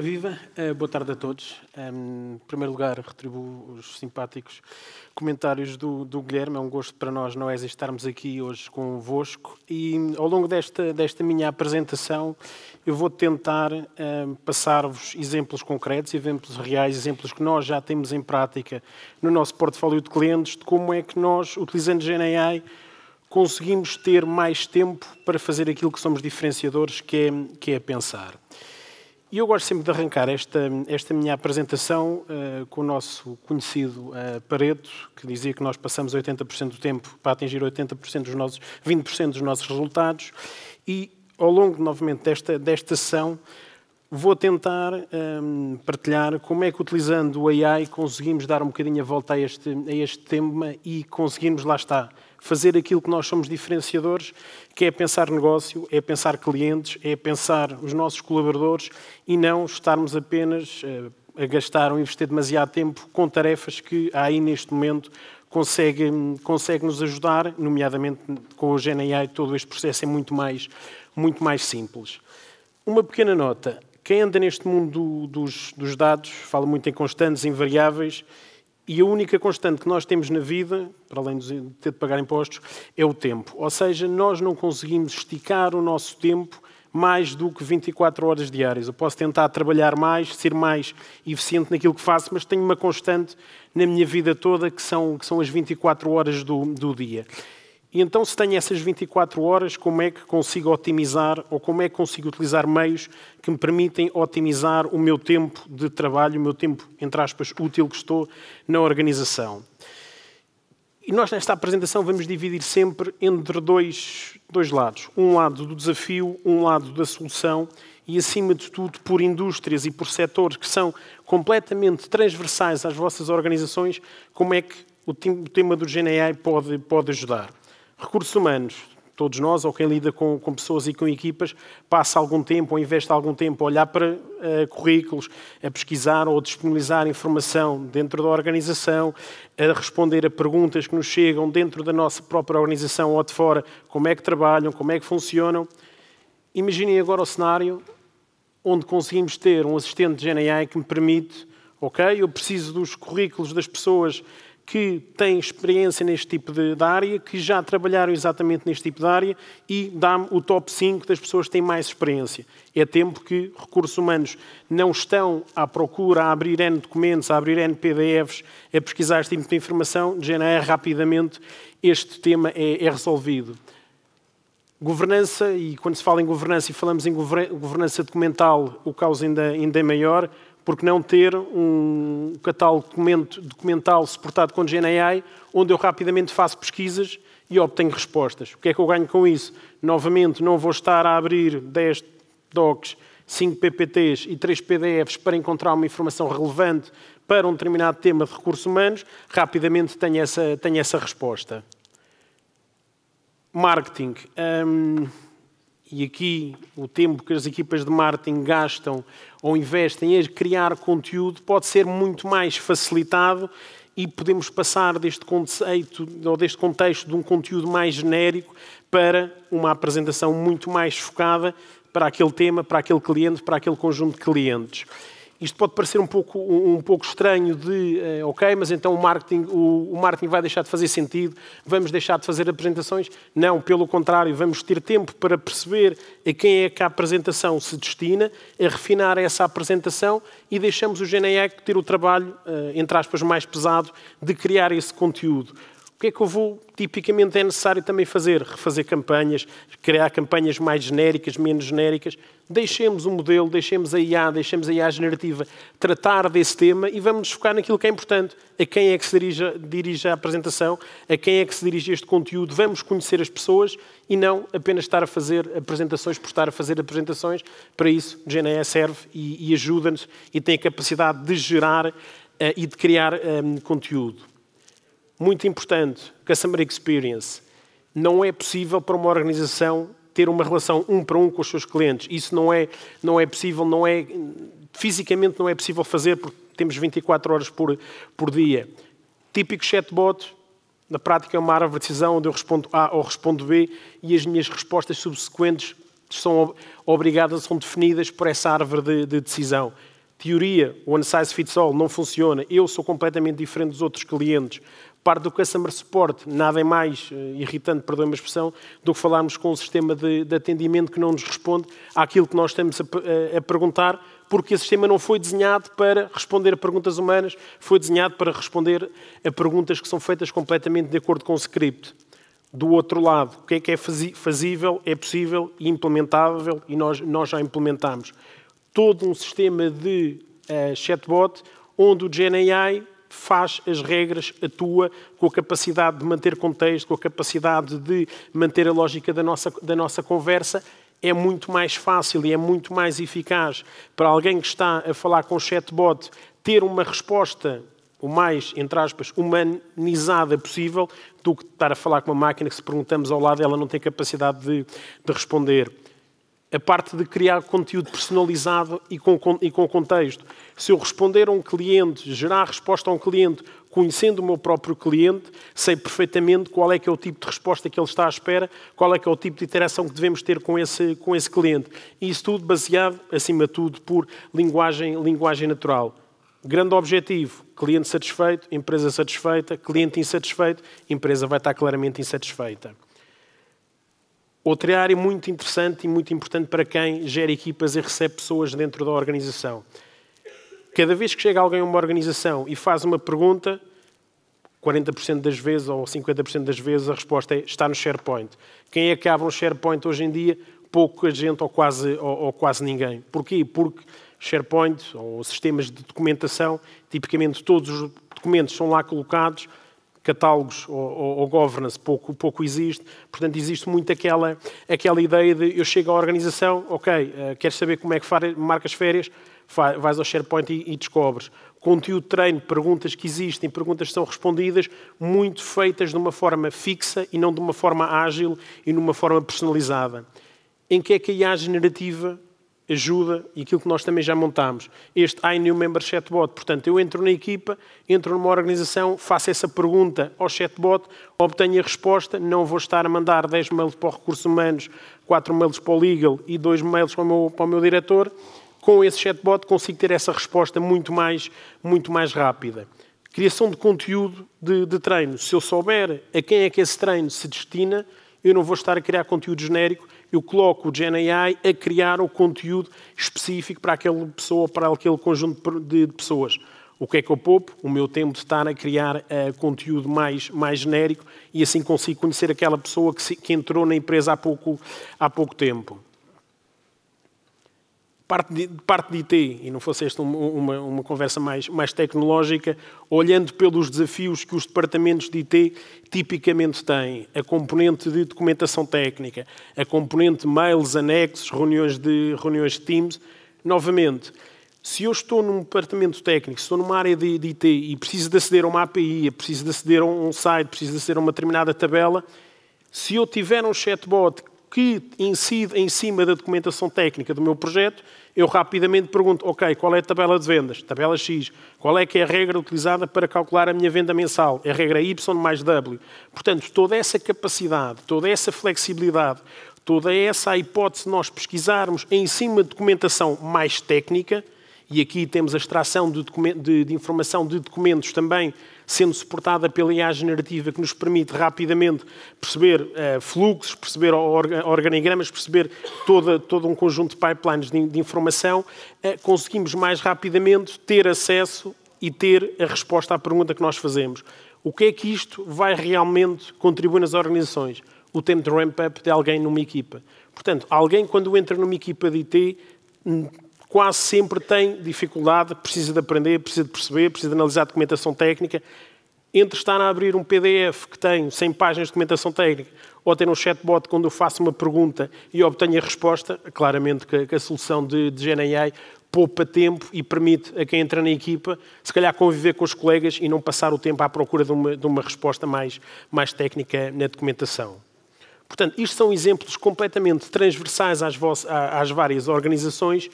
Ora viva, eh, boa tarde a todos. Em primeiro lugar, retribuo os simpáticos comentários do, do, Guilherme. É um gosto para nós, não é, estarmos aqui hoje convosco. E ao longo desta, desta minha apresentação, eu vou tentar um, eh, passar-vos exemplos concretos, exemplos reais, exemplos que nós já temos em prática no nosso portfólio de clientes, de como é que nós, utilizando GNAI, conseguimos ter mais tempo para fazer aquilo que somos diferenciadores, que é, que é pensar. E eu gosto sempre de arrancar esta, esta minha apresentação uh, com o nosso conhecido uh, Pareto, que dizia que nós passamos 80% do tempo para atingir 80% dos nossos, 20% dos nossos resultados. E ao longo, novamente, desta, desta sessão, vou tentar um, ehm, partilhar como é que, utilizando o AI, conseguimos dar um bocadinho a volta a este, a este tema e conseguimos, lá está, fazer aquilo que nós somos diferenciadores, que é pensar negócio, é pensar clientes, é pensar os nossos colaboradores e não estarmos apenas eh, a gastar ou investir demasiado tempo com tarefas que há aí neste momento consegue, consegue nos ajudar, nomeadamente com o GNI, todo este processo é muito mais, muito mais simples. Uma pequena nota. Quem anda neste mundo dos, dos dados, fala muito em constantes, invariáveis, variáveis, e a única constante que nós temos na vida, para além de ter de pagar impostos, é o tempo. Ou seja, nós não conseguimos esticar o nosso tempo mais do que 24 horas diárias. Eu posso tentar trabalhar mais, ser mais eficiente naquilo que faço, mas tenho uma constante na minha vida toda que são, que são as 24 horas do, do dia. E então, se tenho essas 24 horas, como é que consigo otimizar ou como é que consigo utilizar meios que me permitem otimizar o meu tempo de trabalho, o meu tempo, entre aspas, útil que estou na organização? E nós, nesta apresentação, vamos dividir sempre entre dois, dois lados: um lado do desafio, um lado da solução, e acima de tudo, por indústrias e por setores que são completamente transversais às vossas organizações, como é que o tema do GNI pode, pode ajudar? Recursos humanos. Todos nós, ou quem lida com, com pessoas e com equipas, passa algum tempo ou investe algum tempo a olhar para uh, currículos, a pesquisar ou a disponibilizar informação dentro da organização, a responder a perguntas que nos chegam dentro da nossa própria organização ou de fora, como é que trabalham, como é que funcionam. Imaginem agora o cenário onde conseguimos ter um assistente de GNI que me permite, ok, eu preciso dos currículos das pessoas que têm experiência neste tipo de, de, área, que já trabalharam exatamente neste tipo de área e dá-me o top 5 das pessoas que têm mais experiência. É tempo que recursos humanos não estão à procura, a abrir N documentos, a abrir N PDFs, a pesquisar este tipo de informação, de género rapidamente este tema é, é resolvido. Governança, e quando se fala em governança e falamos em governança documental, o caos ainda, ainda é maior porque não ter um catálogo documental suportado com GNAI, onde eu rapidamente faço pesquisas e obtenho respostas. O que é que eu ganho com isso? Novamente, não vou estar a abrir 10 docs, 5 PPTs e 3 PDFs para encontrar uma informação relevante para um determinado tema de recursos humanos, rapidamente tenho essa, tenho essa resposta. Marketing. Hum e aqui o tempo que as equipas de marketing gastam ou investem em criar conteúdo pode ser muito mais facilitado e podemos passar deste conceito ou deste contexto de um conteúdo mais genérico para uma apresentação muito mais focada para aquele tema, para aquele cliente, para aquele conjunto de clientes. Isto pode parecer um pouco, um pouco estranho de, eh, ok, mas então o marketing, o, o marketing vai deixar de fazer sentido, vamos deixar de fazer apresentações. Não, pelo contrário, vamos ter tempo para perceber a quem é que a apresentação se destina, a refinar essa apresentação e deixamos o GNEC ter o trabalho, eh, entre aspas, mais pesado de criar esse conteúdo que é que eu vou, tipicamente é necessário também fazer? Refazer campanhas, criar campanhas mais genéricas, menos genéricas. Deixemos o modelo, deixemos a IA, deixemos a IA generativa tratar desse tema e vamos nos focar naquilo que é importante. A quem é que se dirige, dirige a apresentação, a quem é que se dirige este conteúdo. Vamos conhecer as pessoas e não apenas estar a fazer apresentações por estar a fazer apresentações. Para isso, o GNE serve e, e ajuda-nos e tem a capacidade de gerar uh, e de criar um, ehm, conteúdo muito importante, customer Experience, não é possível para uma organização ter uma relação um para um com os seus clientes. Isso não é, não é possível, não é, fisicamente não é possível fazer porque temos 24 horas por, por dia. Típico chatbot, na prática é uma árvore de decisão onde eu respondo A ou respondo B e as minhas respostas subsequentes são obrigadas, são definidas por essa árvore de, de decisão. Teoria, one size fits all, não funciona. Eu sou completamente diferente dos outros clientes parte do customer support, nada é mais eh, irritante, perdoem-me a expressão, do que falarmos com um sistema de, de, atendimento que não nos responde àquilo que nós estamos a, a, eh, a perguntar, porque esse sistema não foi desenhado para responder a perguntas humanas, foi desenhado para responder a perguntas que são feitas completamente de acordo com o script. Do outro lado, o que é que é fazível, é possível e implementável, e nós, nós já implementamos. Todo um sistema de uh, chatbot onde o GenAI faz as regras, atua com a capacidade de manter contexto, com a capacidade de manter a lógica da nossa, da nossa conversa, é muito mais fácil e é muito mais eficaz para alguém que está a falar com o chatbot ter uma resposta o mais, entre aspas, humanizada possível do que estar a falar com uma máquina que, se perguntamos ao lado, ela não tem capacidade de, de responder a parte de criar conteúdo personalizado e com, e com contexto. Se eu responder a um cliente, gerar a resposta a um cliente, conhecendo o meu próprio cliente, sei perfeitamente qual é que é o tipo de resposta que ele está à espera, qual é que é o tipo de interação que devemos ter com esse, com esse cliente. E isso tudo baseado, acima de tudo, por linguagem, linguagem natural. Grande objetivo: cliente satisfeito, empresa satisfeita, cliente insatisfeito, empresa vai estar claramente insatisfeita. Outra área muito interessante e muito importante para quem gera equipas e recebe pessoas dentro da organização. Cada vez que chega alguém a uma organização e faz uma pergunta, 40% das vezes ou 50% das vezes a resposta é está no SharePoint. Quem é que abre um SharePoint hoje em dia? Pouca gente ou quase, ou, ou quase ninguém. Porquê? Porque SharePoint ou sistemas de documentação, tipicamente todos os documentos são lá colocados catálogos ou, ou, ou, governance pouco, pouco existe, portanto existe muito aquela, aquela ideia de eu chego à organização, ok, uh, queres saber como é que marcas férias? Vais ao SharePoint e, e descobres. Conteúdo de treino, perguntas que existem, perguntas que são respondidas, muito feitas de uma forma fixa e não de uma forma ágil e numa forma personalizada. Em que é que a IA generativa ajuda e aquilo que nós também já montámos. Este I New Member Chatbot. Portanto, eu entro na equipa, entro numa organização, faço essa pergunta ao chatbot, obtenho a resposta, não vou estar a mandar 10 mails para Recursos Humanos, 4 mails para o Legal e 2 mails para o meu, para o meu diretor. Com esse chatbot consigo ter essa resposta muito mais, muito mais rápida. Criação de conteúdo de, de treino. Se eu souber a quem é que esse treino se destina, eu não vou estar a criar conteúdo genérico, eu coloco o Gen AI a criar o conteúdo específico para aquela pessoa, para aquele conjunto de pessoas. O que é que eu poupo? O meu tempo de estar a criar uh, conteúdo mais, mais genérico e assim consigo conhecer aquela pessoa que, se, que entrou na empresa há pouco, há pouco tempo parte de, parte de IT, e não fosse esta uma, uma, uma, conversa mais, mais tecnológica, olhando pelos desafios que os departamentos de IT tipicamente têm, a componente de documentação técnica, a componente mails, anexos, reuniões de, reuniões de Teams, novamente, se eu estou num departamento técnico, se estou numa área de, de IT e preciso de aceder a uma API, preciso de aceder a um site, preciso de aceder a uma determinada tabela, se eu tiver um chatbot que incide em cima da documentação técnica do meu projeto, eu rapidamente pergunto, ok, qual é a tabela de vendas? Tabela X. Qual é que é a regra utilizada para calcular a minha venda mensal? É a regra Y mais W. Portanto, toda essa capacidade, toda essa flexibilidade, toda essa hipótese de nós pesquisarmos em cima de documentação mais técnica, e aqui temos a extração de, de, de informação de documentos também sendo suportada pela IA generativa, que nos permite rapidamente perceber uh, fluxos, perceber organigramas, perceber toda, todo um conjunto de pipelines de, de informação, uh, conseguimos mais rapidamente ter acesso e ter a resposta à pergunta que nós fazemos. O que é que isto vai realmente contribuir nas organizações? O tempo de ramp-up de alguém numa equipa. Portanto, alguém quando entra numa equipa de IT quase sempre tem dificuldade, precisa de aprender, precisa de perceber, precisa de analisar a documentação técnica. Entre estar a abrir um PDF que tem 100 páginas de documentação técnica ou ter um chatbot quando eu faço uma pergunta e obtenho a resposta, claramente que a solução de, de GenAI poupa tempo e permite a quem entra na equipa, se calhar, conviver com os colegas e não passar o tempo à procura de uma, de uma resposta mais, mais técnica na documentação. Portanto, isto são exemplos completamente transversais às, às várias organizações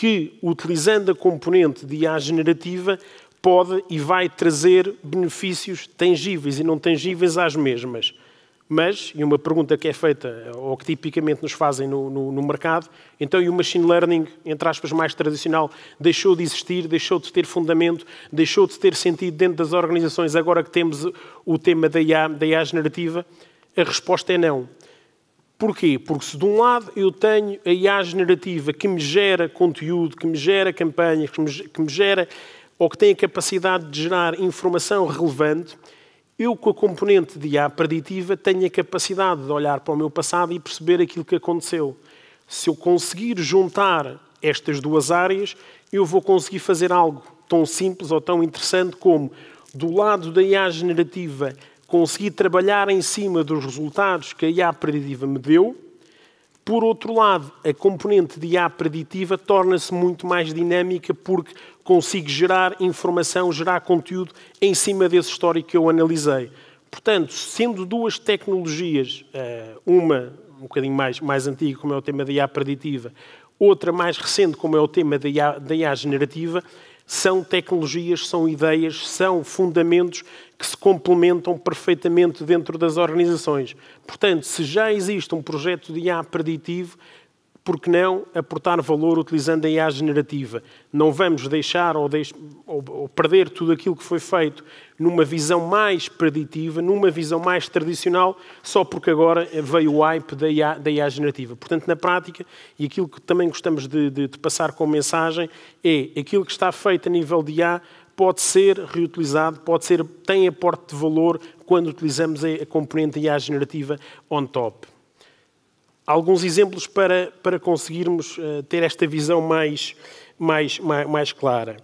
que, utilizando a componente de IA generativa, pode e vai trazer benefícios tangíveis e não tangíveis às mesmas. Mas, e uma pergunta que é feita, eh, ou que tipicamente nos fazem no, no, no, mercado, então e o machine learning, entre aspas, mais tradicional, deixou de existir, deixou de ter fundamento, deixou de ter sentido dentro das organizações, agora que temos o tema da IA, da IA generativa? A resposta é não. Porquê? Porque se de um lado eu tenho a IA generativa que me gera conteúdo, que me gera campanhas, que que me gera ou que tem a capacidade de gerar informação relevante, eu com a componente de IA preditiva tenho a capacidade de olhar para o meu passado e perceber aquilo que aconteceu. Se eu conseguir juntar estas duas áreas, eu vou conseguir fazer algo tão simples ou tão interessante como do lado da IA generativa consegui trabalhar em cima dos resultados que a IA preditiva me deu. Por outro lado, a componente de IA preditiva torna-se muito mais dinâmica porque consigo gerar informação, gerar conteúdo em cima desse histórico que eu analisei. Portanto, sendo duas tecnologias, eh, uma um bocadinho mais, mais antiga, como é o tema da IA preditiva, outra mais recente, como é o tema da IA, da IA generativa, são tecnologias, são ideias, são fundamentos que se complementam perfeitamente dentro das organizações. Portanto, se já existe um projeto de IA preditivo, por que não aportar valor utilizando a IA generativa? Não vamos deixar ou, deix... ou, perder tudo aquilo que foi feito numa visão mais preditiva, numa visão mais tradicional, só porque agora veio o hype da IA, da IA generativa. Portanto, na prática, e aquilo que também gostamos de, de, de passar como mensagem, é aquilo que está feito a nível de IA pode ser reutilizado, pode ser, tem aporte de valor quando utilizamos a componente IA generativa on top. Alguns exemplos para, para conseguirmos eh, ter esta visão mais, mais, mais, mais clara.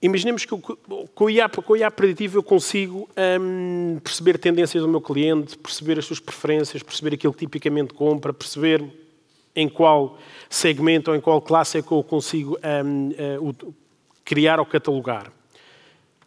Imaginemos que com o IA, com o IA preditivo eu consigo hum, perceber tendências do meu cliente, perceber as suas preferências, perceber aquilo que tipicamente compra, perceber em qual segmento ou em qual classe é que eu consigo hum, eh, criar ou catalogar.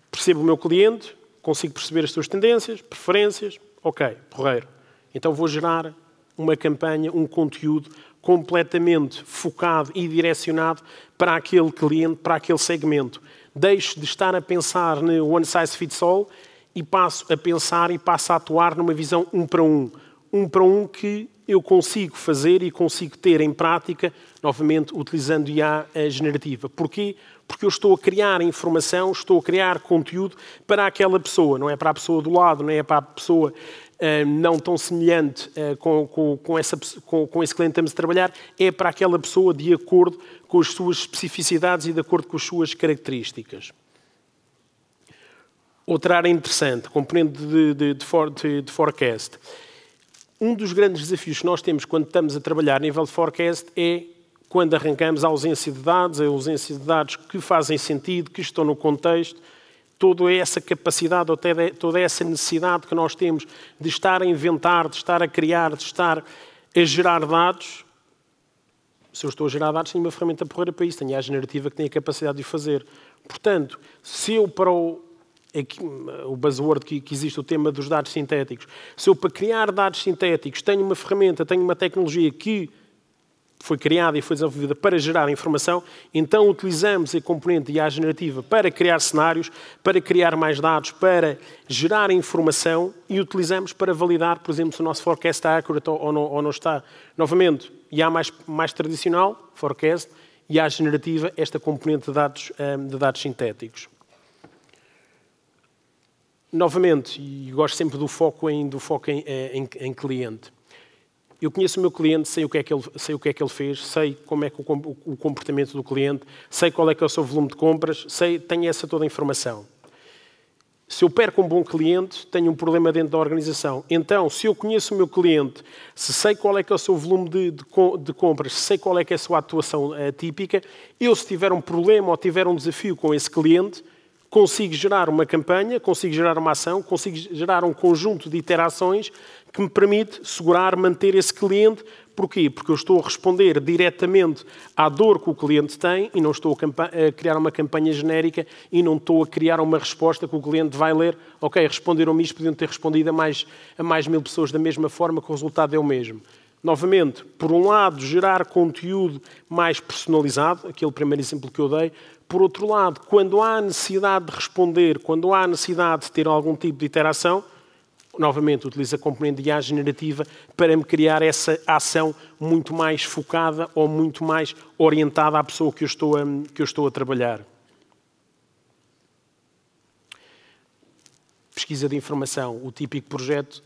Percebo o meu cliente, consigo perceber as suas tendências, preferências, ok, porreiro. Então vou gerar uma campanha, um conteúdo completamente focado e direcionado para aquele cliente, para aquele segmento. Deixo de estar a pensar no one size fits all e passo a pensar e passo a atuar numa visão um para um, um para um que eu consigo fazer e consigo ter em prática, novamente utilizando IA generativa. Porquê? Porque eu estou a criar informação, estou a criar conteúdo para aquela pessoa, não é para a pessoa do lado, não é para a pessoa uh, não tão semelhante uh, com, com, com, essa, com, com esse cliente que estamos a trabalhar, é para aquela pessoa de acordo com as suas especificidades e de acordo com as suas características. Outra área interessante, componente de, de, de, for, de forecast um dos grandes desafios que nós temos quando estamos a trabalhar a nível de forecast é quando arrancamos a ausência de dados, a ausência de dados que fazem sentido, que estão no contexto, toda essa capacidade, ou toda essa necessidade que nós temos de estar a inventar, de estar a criar, de estar a gerar dados. Se eu estou a gerar dados, tenho uma ferramenta porreira para isso, tenho a generativa que tem a capacidade de o fazer. Portanto, se eu para o é o buzzword que, que existe, o tema dos dados sintéticos. Se eu, para criar dados sintéticos, tenho uma ferramenta, tenho uma tecnologia que foi criada e foi desenvolvida para gerar informação, então utilizamos a componente de IA generativa para criar cenários, para criar mais dados, para gerar informação e utilizamos para validar, por exemplo, se o nosso forecast está é accurate ou não, ou não está. Novamente, IA mais, mais tradicional, forecast, IA generativa, esta componente de dados, hum, de dados sintéticos novamente, e gosto sempre do foco em, do foco em, eh, em, em, cliente. Eu conheço o meu cliente, sei o que é que ele, sei o que é que ele fez, sei como é que o, o comportamento do cliente, sei qual é que é o seu volume de compras, sei, tenho essa toda a informação. Se eu perco um bom cliente, tenho um problema dentro da organização. Então, se eu conheço o meu cliente, se sei qual é que é o seu volume de, de, de compras, se sei qual é que é a sua atuação atípica, eh, eu, se tiver um problema ou tiver um desafio com esse cliente, consigo gerar uma campanha, consigo gerar uma ação, consigo gerar um conjunto de interações que me permite segurar, manter esse cliente. Porquê? Porque eu estou a responder diretamente à dor que o cliente tem e não estou a, criar uma campanha genérica e não estou a criar uma resposta que o cliente vai ler. Ok, responderam-me isto, podiam ter respondido a mais, a mais mil pessoas da mesma forma, que o resultado é o mesmo. Novamente, por um lado, gerar conteúdo mais personalizado, aquele primeiro exemplo que eu dei, por outro lado, quando há necessidade de responder, quando há necessidade de ter algum tipo de interação, novamente utiliza a componente de IA generativa para me criar essa ação muito mais focada ou muito mais orientada à pessoa que eu estou a, que eu estou a trabalhar. Pesquisa de informação, o típico projeto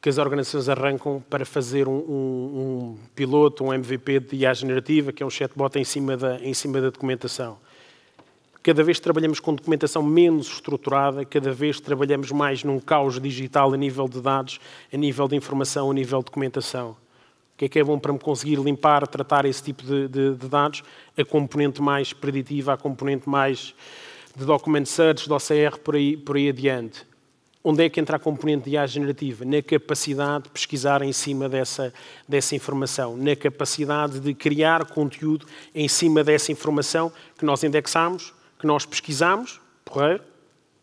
que as organizações arrancam para fazer um, um, um piloto, um MVP de IA generativa, que é um chatbot em cima da, em cima da documentação. Cada vez trabalhamos com documentação menos estruturada, cada vez trabalhamos mais num caos digital a nível de dados, a nível de informação, a nível de documentação. O que é que é bom para me conseguir limpar, tratar esse tipo de, de, de dados? A componente mais preditiva, a componente mais de document search, de OCR, por aí, por aí adiante. Onde é que entra a componente de IA generativa? Na capacidade de pesquisar em cima dessa, dessa informação, na capacidade de criar conteúdo em cima dessa informação que nós indexamos, que nós pesquisamos, porreiro,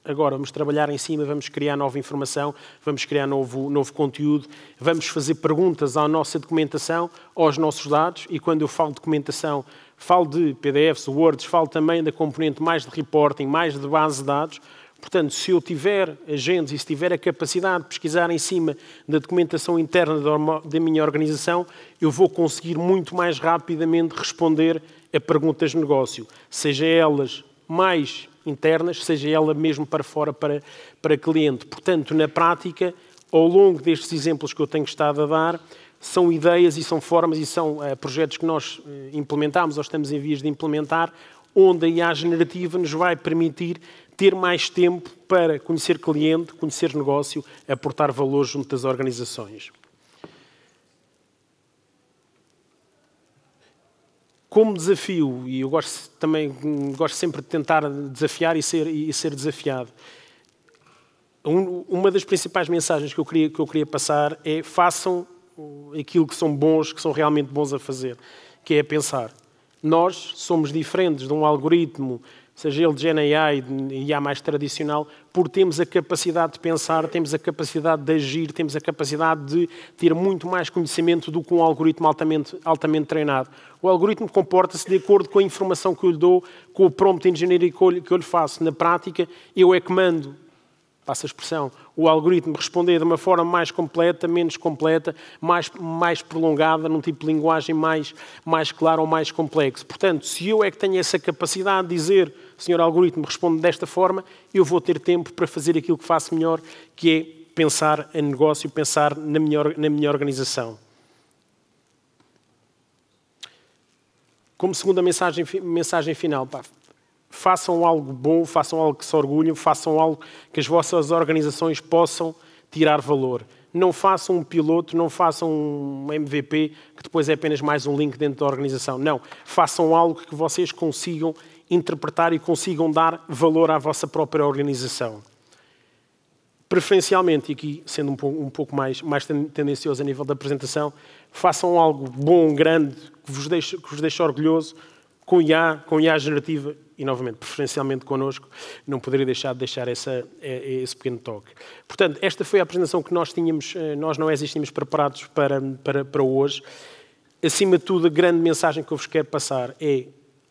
agora vamos trabalhar em cima, vamos criar nova informação, vamos criar novo, novo conteúdo, vamos fazer perguntas à nossa documentação, aos nossos dados, e quando eu falo de documentação, falo de PDFs, Words, falo também da componente mais de reporting, mais de base de dados. Portanto, se eu tiver agentes e se tiver a capacidade de pesquisar em cima da documentação interna da minha organização, eu vou conseguir muito mais rapidamente responder a perguntas de negócio, seja elas mais internas, seja ela mesmo para fora, para, para cliente. Portanto, na prática, ao longo destes exemplos que eu tenho estado a dar, são ideias e são formas e são uh, projetos que nós uh, implementamos ou estamos em vias de implementar, onde a IA generativa nos vai permitir ter mais tempo para conhecer cliente, conhecer negócio, aportar valor junto das organizações. como desafio, e eu gosto, também gosto sempre de tentar desafiar e ser, e ser desafiado, uma das principais mensagens que eu, queria, que eu queria passar é façam aquilo que são bons, que são realmente bons a fazer, que é pensar. Nós somos diferentes de um algoritmo, seja ele de GNA e de IA mais tradicional, por termos a capacidade de pensar, temos a capacidade de agir, temos a capacidade de ter muito mais conhecimento do que um algoritmo altamente, altamente treinado. O algoritmo comporta-se de acordo com a informação que eu lhe dou, com o prompt de engenharia que eu lhe faço. Na prática, eu é que mando passa a expressão, o algoritmo responder de uma forma mais completa, menos completa, mais, mais prolongada, num tipo de linguagem mais, mais claro ou mais complexo. Portanto, se eu é que tenho essa capacidade de dizer, senhor algoritmo, responde desta forma, eu vou ter tempo para fazer aquilo que faço melhor, que é pensar em negócio, pensar na minha, na minha organização. Como segunda mensagem, mensagem final, pá, façam algo bom, façam algo que se orgulhem, façam algo que as vossas organizações possam tirar valor. Não façam um piloto, não façam um MVP que depois é apenas mais um link dentro da organização. Não. Façam algo que vocês consigam interpretar e consigam dar valor à vossa própria organização. Preferencialmente, e aqui sendo um pouco, mais, mais tendencioso a nível da apresentação, façam algo bom, grande, que vos deixe, que vos deixe orgulhoso, com IA, com IA generativa, e novamente, preferencialmente connosco, não poderia deixar de deixar essa, eh, esse pequeno toque. Portanto, esta foi a apresentação que nós tínhamos, eh, nós não existimos preparados para, para, para hoje. Acima de tudo, a grande mensagem que eu vos quero passar é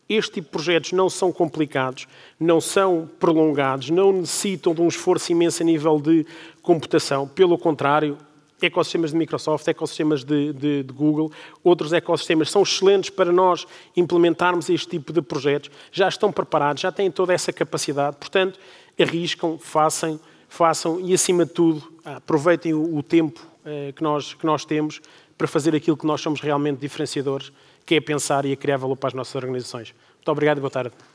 este tipo de projetos não são complicados, não são prolongados, não necessitam de um esforço imenso a nível de computação. Pelo contrário, ecossistemas de Microsoft, ecossistemas de, de, de, Google, outros ecossistemas são excelentes para nós implementarmos este tipo de projetos. Já estão preparados, já têm toda essa capacidade, portanto, arriscam, façam, façam e, acima de tudo, ah, aproveitem o, o tempo eh, que, nós, que nós temos para fazer aquilo que nós somos realmente diferenciadores, que é pensar e a criar valor para as nossas organizações. Muito obrigado e boa tarde.